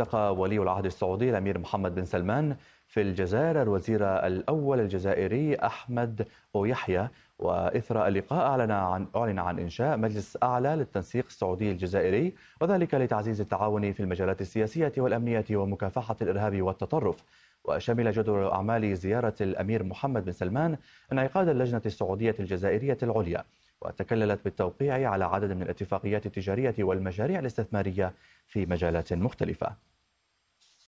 التقى ولي العهد السعودي الامير محمد بن سلمان في الجزائر الوزير الاول الجزائري احمد يحيى واثر اللقاء اعلن عن اعلن عن انشاء مجلس اعلى للتنسيق السعودي الجزائري وذلك لتعزيز التعاون في المجالات السياسيه والامنيه ومكافحه الارهاب والتطرف وشمل جدول اعمال زياره الامير محمد بن سلمان انعقاد اللجنه السعوديه الجزائريه العليا وتكللت بالتوقيع على عدد من الاتفاقيات التجاريه والمشاريع الاستثماريه في مجالات مختلفه